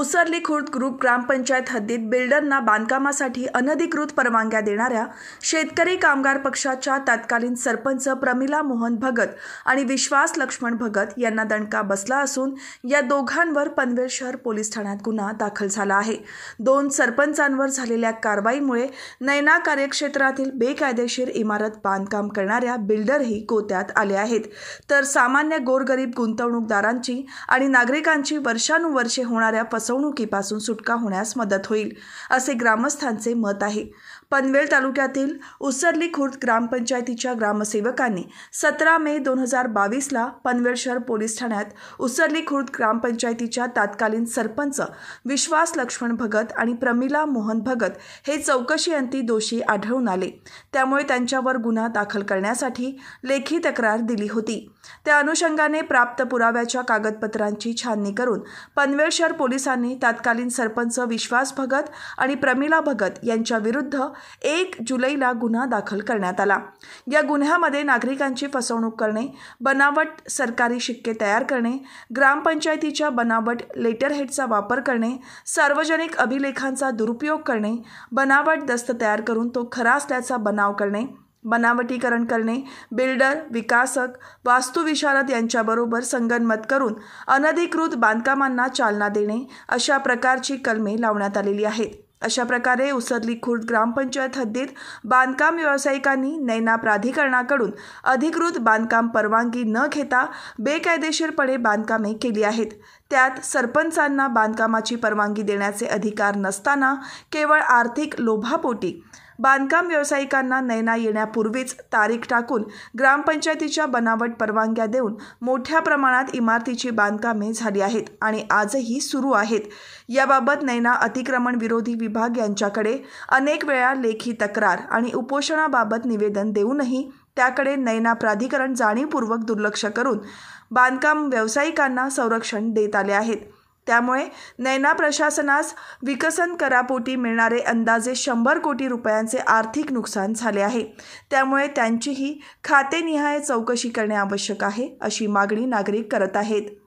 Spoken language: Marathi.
उसरली खुर्द ग्रुप ग्रामपंचायत हद्दीत बिल्डरना बांधकामासाठी अनधिकृत परवानग्या देणाऱ्या शेतकरी कामगार पक्षाच्या तत्कालीन सरपंच प्रमिला मोहन भगत आणि विश्वास लक्ष्मण भगत यांना दणका बसला असून या दोघांवर पनवेल शहर पोलीस ठाण्यात गुन्हा दाखल झाला आहे दोन सरपंचांवर झालेल्या कारवाईमुळे नैना कार्यक्षेत्रातील बेकायदेशीर इमारत बांधकाम करणाऱ्या बिल्डरही गोत्यात आले आहेत तर सामान्य गोरगरीब गुंतवणूकदारांची आणि नागरिकांची वर्षानुवर्षे होणाऱ्या फसवणुकीपासून सुटका होण्यास मदत होईल असे ग्रामस्थांचे मत आहे पनवेल तालुक्यातील उसरली खुर्द ग्रामपंचायतीच्या ग्रामसेवकांनी सतरा मे दोन हजार बावीसला पनवेल शहर पोलीस ठाण्यात उसरली खुर्द ग्रामपंचायतीच्या तत्कालीन सरपंच विश्वास लक्ष्मण भगत आणि प्रमिला मोहन भगत हे चौकशीअंती दोषी आढळून आले त्यामुळे त्यांच्यावर गुन्हा दाखल करण्यासाठी लेखी तक्रार दिली होती त्या अनुषंगाने प्राप्त पुराव्याच्या कागदपत्रांची छाननी करून पनवेल शहर पोलिसांनी पोलिसांनी तत्कालीन सरपंच विश्वास भगत आणि प्रमिला भगत यांच्या विरुद्ध एक जुलैला गुन्हा दाखल करण्यात आला या गुन्ह्यामध्ये नागरिकांची फसवणूक करणे बनावट सरकारी शिक्के तयार करणे ग्रामपंचायतीच्या बनावट लेटरहेडचा वापर करणे सार्वजनिक अभिलेखांचा दुरुपयोग करणे बनावट दस्त तयार करून तो खरा असल्याचा बनाव करणे बनावटीकरण करणे बिल्डर विकासक वास्तुविशारद यांच्याबरोबर संगनमत करून अनधिकृत बांधकामांना चालना देणे अशा प्रकारची कलमे लावण्यात आलेली आहेत अशा प्रकारे उसरली खुर्द ग्रामपंचायत हद्दीत बांधकाम व्यावसायिकांनी नैना प्राधिकरणाकडून अधिकृत बांधकाम परवानगी न घेता बेकायदेशीरपणे बांधकामे केली आहेत त्यात सरपंचांना बांधकामाची परवानगी देण्याचे अधिकार नसताना केवळ आर्थिक लोभापोटी बांधकाम व्यावसायिकांना नैना येण्यापूर्वीच तारीख टाकून ग्रामपंचायतीच्या बनावट परवानग्या देऊन मोठ्या प्रमाणात इमारतीची बांधकामे झाली आहेत आणि आजही सुरू आहेत याबाबत नैना अतिक्रमण विरोधी विभाग यांच्याकडे अनेक वेळा लेखी तक्रार आणि उपोषणाबाबत निवेदन देऊनही त्याकडे नैना प्राधिकरण जाणीवपूर्वक दुर्लक्ष करून बांधकाम व्यावसायिकांना संरक्षण देत आले आहेत त्यामुळे नैना प्रशासनास विकसन करापोटी मिळणारे अंदाजे शंभर कोटी रुपयांचे आर्थिक नुकसान झाले आहे त्यामुळे त्यांचीही खातेनिहाय चौकशी करणे आवश्यक आहे अशी मागणी नागरिक करत आहेत